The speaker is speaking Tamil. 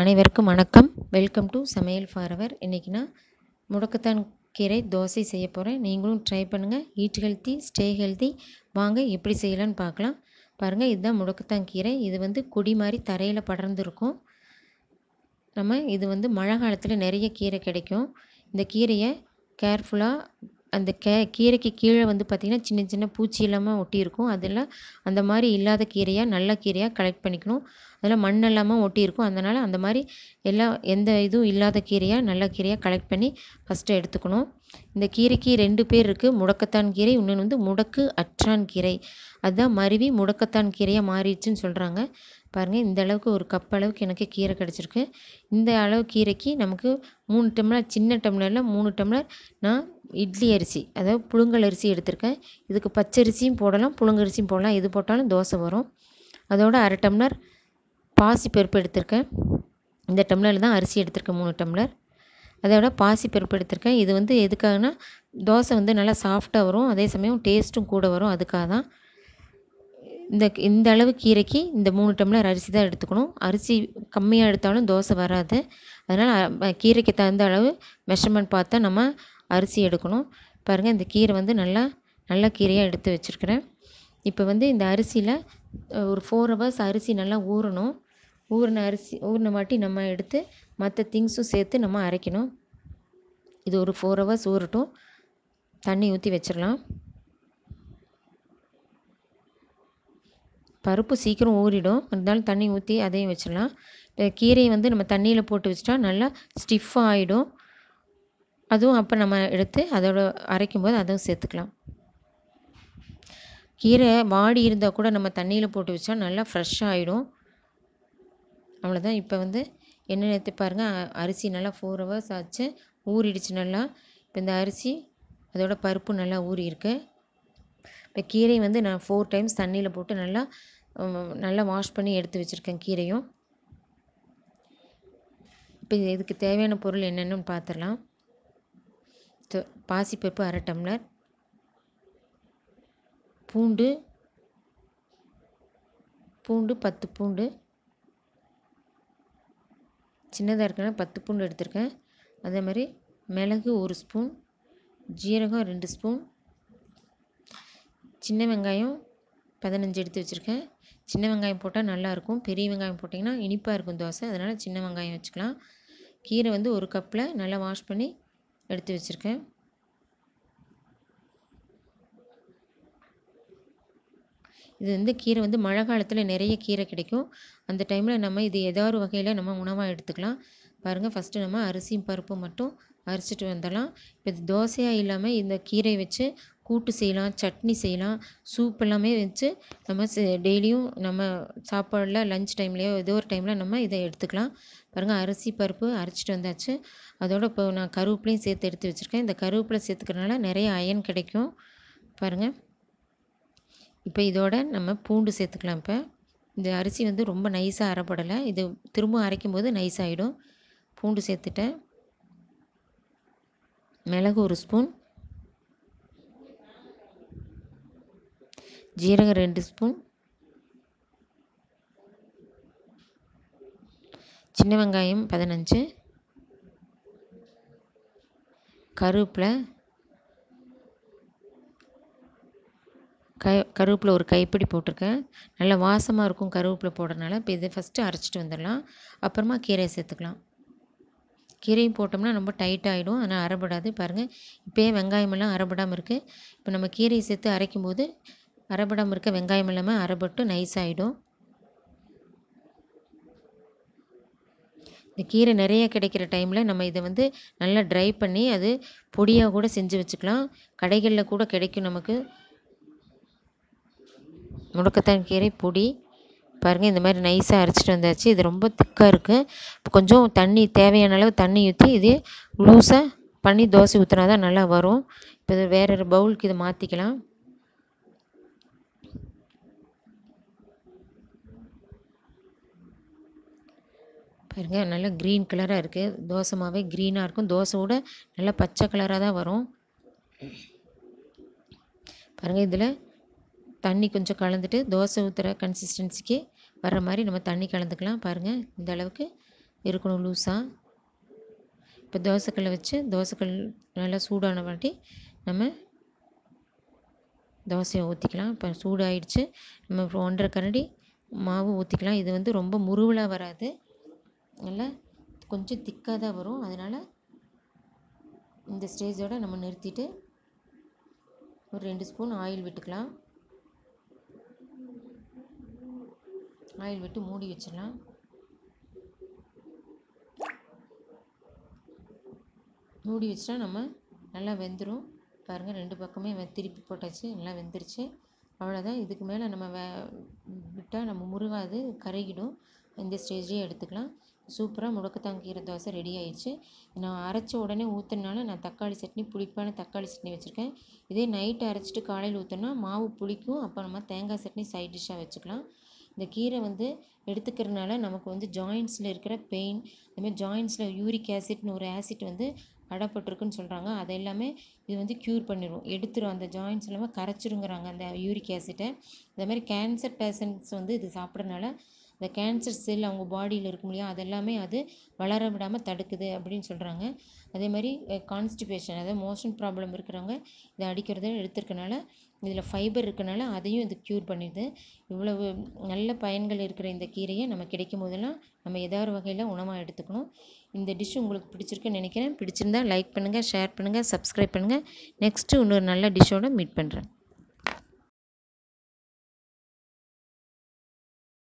அனைவருக்கும் வணக்கம் வெல்கம் டு சமையல் ஃபார் அவர் இன்றைக்கி நான் முடக்கத்தான் கீரை தோசை செய்ய போகிறேன் நீங்களும் ட்ரை பண்ணுங்கள் ஈட் ஹெல்த்தி ஸ்டே ஹெல்த்தி வாங்க எப்படி செய்யலான்னு பார்க்கலாம் பாருங்கள் இதுதான் முடக்கத்தான் கீரை இது வந்து கொடி மாதிரி தரையில் படர்ந்துருக்கும் நம்ம இது வந்து மழை காலத்தில் நிறைய கீரை கிடைக்கும் இந்த கீரையை கேர்ஃபுல்லாக அந்த கே கீரைக்கு கீழே வந்து பார்த்திங்கன்னா சின்ன சின்ன பூச்சி இல்லாமல் ஒட்டி இருக்கும் அதெல்லாம் அந்த மாதிரி இல்லாத கீரையாக நல்ல கீரையாக கலெக்ட் பண்ணிக்கணும் அதில் மண் இல்லாமல் ஒட்டி இருக்கும் அதனால் அந்த மாதிரி எல்லா எந்த இதுவும் இல்லாத கீரையாக நல்ல கீரையாக கலெக்ட் பண்ணி ஃபஸ்ட்டு எடுத்துக்கணும் இந்த கீரைக்கு ரெண்டு பேர் இருக்குது முடக்கத்தான் கீரை இன்னொன்று வந்து முடக்கு அற்றான் கீரை அதுதான் மருவி முடக்கத்தான் கீரையாக மாறிடுச்சுன்னு சொல்கிறாங்க பாருங்கள் இந்த அளவுக்கு ஒரு கப் அளவுக்கு எனக்கு கீரை கிடச்சிருக்கு இந்த அளவு கீரைக்கு நமக்கு மூணு டம்ளர் சின்ன டம்ளரில் மூணு டம்ளர் நான் இட்லி அரிசி அதாவது புழுங்கல் அரிசி எடுத்திருக்கேன் இதுக்கு பச்சரிசியும் போடலாம் புழுங்கரிசியும் போடலாம் எது போட்டாலும் தோசை வரும் அதோட அரை டம்ளர் பாசி பருப்பு எடுத்திருக்கேன் இந்த டம்ளரில் தான் அரிசி எடுத்திருக்கேன் மூணு டம்ளர் அதோட பாசி பருப்பு எடுத்திருக்கேன் இது வந்து எதுக்காகனா தோசை வந்து நல்லா சாஃப்டாக வரும் அதே சமயம் டேஸ்ட்டும் கூட வரும் அதுக்காக தான் இந்த இந்த அளவு கீரைக்கு இந்த மூணு டம்ளர் அரிசி தான் எடுத்துக்கணும் அரிசி கம்மியாக எடுத்தாலும் தோசை வராது அதனால் கீரைக்கு தகுந்த அளவு மெஷர்மெண்ட் பார்த்தா நம்ம அரிசி எடுக்கணும் பாருங்கள் இந்த கீரை வந்து நல்லா நல்ல கீரையாக எடுத்து வச்சுருக்கிறேன் இப்போ வந்து இந்த அரிசியில் ஒரு ஃபோர் ஹவர்ஸ் அரிசி நல்லா ஊறணும் ஊறின அரிசி ஊறின வாட்டி நம்ம எடுத்து மற்ற திங்ஸும் சேர்த்து நம்ம அரைக்கணும் இது ஒரு ஃபோர் ஹவர்ஸ் ஊறட்டும் தண்ணி ஊற்றி வச்சிடலாம் பருப்பு சீக்கிரம் ஊறிடும் இருந்தாலும் தண்ணி ஊற்றி அதையும் வச்சிடலாம் இப்போ கீரையை வந்து நம்ம தண்ணியில் போட்டு வச்சிட்டா நல்லா ஸ்டிஃப் ஆகிடும் அதுவும் அப்போ நம்ம எடுத்து அதோட அரைக்கும் போது அதுவும் சேர்த்துக்கலாம் கீரை வாடி இருந்தால் கூட நம்ம தண்ணியில் போட்டு வச்சா நல்லா ஃப்ரெஷ்ஷாக ஆகிடும் அவ்வளோதான் இப்போ வந்து என்னென்ன நேற்று பாருங்கள் அரிசி நல்லா ஃபோர் ஹவர்ஸ் ஆச்சு ஊறிடுச்சு நல்லா இப்போ இந்த அரிசி அதோட பருப்பு நல்லா ஊறி இருக்கு இப்போ கீரை வந்து நான் ஃபோர் டைம்ஸ் தண்ணியில் போட்டு நல்லா நல்லா வாஷ் பண்ணி எடுத்து வச்சுருக்கேன் கீரையும் இப்போ இதுக்கு தேவையான பொருள் என்னென்னு பார்த்துடலாம் து பாசிப்பருப்பு அரை டம்ளர் பூண்டு பூண்டு பத்து பூண்டு சின்னதாக இருக்குனால் பத்து பூண்டு எடுத்திருக்கேன் அதே மாதிரி மிளகு ஒரு ஸ்பூன் ஜீரகம் ரெண்டு ஸ்பூன் சின்ன வெங்காயம் பதினஞ்சு எடுத்து வச்சுருக்கேன் சின்ன வெங்காயம் போட்டால் நல்லாயிருக்கும் பெரிய வெங்காயம் போட்டிங்கன்னா இனிப்பாக இருக்கும் தோசை அதனால் சின்ன வெங்காயம் வச்சுக்கலாம் கீரை வந்து ஒரு கப்பில் நல்லா வாஷ் பண்ணி எடுத்து வச்சுருக்கேன் இது வந்து கீரை வந்து மழை காலத்தில் நிறைய கீரை கிடைக்கும் அந்த டைமில் நம்ம இது ஏதாவது வகையில் நம்ம உணவாக எடுத்துக்கலாம் பாருங்கள் ஃபஸ்ட்டு நம்ம அரிசியும் பருப்பும் மட்டும் அரிசிட்டு வந்துடலாம் இப்போ இது தோசையாக இல்லாமல் இந்த கீரையை வச்சு கூட்டு செய்யலாம் சட்னி செய்யலாம் சூப் எல்லாமே வச்சு நம்ம டெய்லியும் நம்ம சாப்பாடில் லஞ்ச் டைம்லேயோ ஏதோ ஒரு டைமில் நம்ம இதை எடுத்துக்கலாம் பாருங்கள் அரிசி பருப்பு அரைச்சிட்டு வந்தாச்சு அதோடு இப்போ நான் கருவேப்பிலையும் சேர்த்து எடுத்து வச்சுருக்கேன் இந்த கருவேப்பிலை சேர்த்துக்கிறனால நிறைய அயன் கிடைக்கும் பாருங்கள் இப்போ இதோட நம்ம பூண்டு சேர்த்துக்கலாம் இப்போ இந்த அரிசி வந்து ரொம்ப நைஸாக அரைப்படலை இது திரும்ப அரைக்கும் போது நைஸ் ஆகிடும் பூண்டு சேர்த்துட்டேன் மிளகு ஒரு ஸ்பூன் ஜீரகம் ரெண்டு ஸ்பூன் சின்ன வெங்காயம் பதினஞ்சு கருவேப்பிலை க கருவேப்பிலை ஒரு கைப்பிடி போட்டிருக்கேன் நல்லா வாசமாக இருக்கும் கருவேப்பிலை போடுறதுனால இப்போ இதை ஃபஸ்ட்டு அரைச்சிட்டு வந்துடலாம் அப்புறமா கீரையை சேர்த்துக்கலாம் கீரையும் போட்டோம்னா ரொம்ப டைட் ஆகிடும் ஆனால் அரைபடாது பாருங்கள் இப்போயே வெங்காயமெல்லாம் அரைபடாமல் இருக்குது இப்போ நம்ம கீரையை சேர்த்து அரைக்கும் போது அரைபடாமல் இருக்க வெங்காயம் எல்லாமே அரைபட்டு நைஸ் ஆகிடும் இந்த கீரை நிறைய கிடைக்கிற டைமில் நம்ம இதை வந்து நல்லா ட்ரை பண்ணி அது பொடியாக கூட செஞ்சு வச்சுக்கலாம் கடைகளில் கூட கிடைக்கும் நமக்கு முடக்கத்தான் கீரை பொடி பாருங்கள் இந்த மாதிரி நைஸாக அரைச்சிட்டு வந்தாச்சு இது ரொம்ப திக்காக இருக்குது கொஞ்சம் தண்ணி தேவையான அளவு தண்ணி ஊற்றி இது லூஸாக பண்ணி தோசை ஊற்றினா தான் நல்லா வரும் இப்போ வேறு பவுலுக்கு இதை மாற்றிக்கலாம் பாருங்க நல்லா க்ரீன் கலராக இருக்குது தோசை மாவே க்ரீனாக இருக்கும் தோசையோட நல்லா பச்சை கலராக தான் வரும் பாருங்கள் இதில் தண்ணி கொஞ்சம் கலந்துட்டு தோசை ஊற்றுற கன்சிஸ்டன்சிக்கு வர்ற மாதிரி நம்ம தண்ணி கலந்துக்கலாம் பாருங்கள் இந்த அளவுக்கு இருக்கணும் லூஸாக இப்போ தோசைக்கல்லை வச்சு தோசைக்கல் நல்லா சூடான வாட்டி நம்ம தோசையை ஊற்றிக்கலாம் இப்போ சூடாகிடுச்சு நம்ம ஒன்றரை கரண்டி மாவு ஊற்றிக்கலாம் இது வந்து ரொம்ப முருவலாக வராது நல்லா கொஞ்சம் திக்காக தான் வரும் அதனால் இந்த ஸ்டேஜோட நம்ம நிறுத்திட்டு ஒரு ரெண்டு ஸ்பூன் ஆயில் விட்டுக்கலாம் ஆயில் விட்டு மூடி வச்சிடலாம் மூடி வச்சா நம்ம நல்லா வெந்துடும் பாருங்கள் ரெண்டு பக்கமே திருப்பி போட்டாச்சு நல்லா வெந்துருச்சு அவ்வளோதான் இதுக்கு மேலே நம்ம வே விட்டால் நம்ம முருகாது கரைகிடும் இந்த ஸ்டேஜே எடுத்துக்கலாம் சூப்பராக முடக்கத்தான் கீரை தோசை ரெடி ஆயிடுச்சு நான் அரைச்ச உடனே ஊற்றுனால நான் தக்காளி சட்னி புளிப்பான தக்காளி சட்னி வச்சுருக்கேன் இதே நைட்டு அரைச்சிட்டு காலையில் ஊற்றுனா மாவு புளிக்கும் அப்போ நம்ம தேங்காய் சட்னி சைட் டிஷ்ஷாக வச்சுக்கலாம் இந்த கீரை வந்து எடுத்துக்கிறதுனால நமக்கு வந்து ஜாயின்ஸில் இருக்கிற பெயின் அதுமாதிரி ஜாயின்ஸில் யூரிக் ஆசிட்னு ஒரு ஆசிட் வந்து அடப்பட்டிருக்குன்னு சொல்கிறாங்க அதை எல்லாமே இது வந்து க்யூர் பண்ணிடுவோம் எடுத்துரும் அந்த ஜாயின்ஸ் எல்லாமே கரைச்சிருங்கிறாங்க அந்த யூரிக் ஆசிட்டை அதே மாதிரி கேன்சர் பேஷண்ட்ஸ் வந்து இது சாப்பிட்றதுனால இந்த கேன்சர் செல் அவங்க பாடியில் இருக்கும் இல்லையா அதெல்லாமே அது வளர விடாமல் தடுக்குது அப்படின்னு சொல்கிறாங்க அதே மாதிரி கான்ஸ்டிபேஷன் அதாவது மோஷன் ப்ராப்ளம் இருக்கிறவங்க இதை அடிக்கிறத எடுத்துருக்கனால இதில் ஃபைபர் இருக்கனால அதையும் இது க்யூர் பண்ணிடுது இவ்வளவு நல்ல பயன்கள் இருக்கிற இந்த கீரையை நம்ம கிடைக்கும் போதெல்லாம் நம்ம ஏதாவது வகையில் உணவாக எடுத்துக்கணும் இந்த டிஷ் உங்களுக்கு பிடிச்சிருக்குன்னு நினைக்கிறேன் பிடிச்சிருந்தா லைக் பண்ணுங்கள் ஷேர் பண்ணுங்கள் சப்ஸ்கிரைப் பண்ணுங்கள் நெக்ஸ்ட்டு இன்னொரு நல்ல டிஷ்ஷோடு மீட் பண்ணுறேன்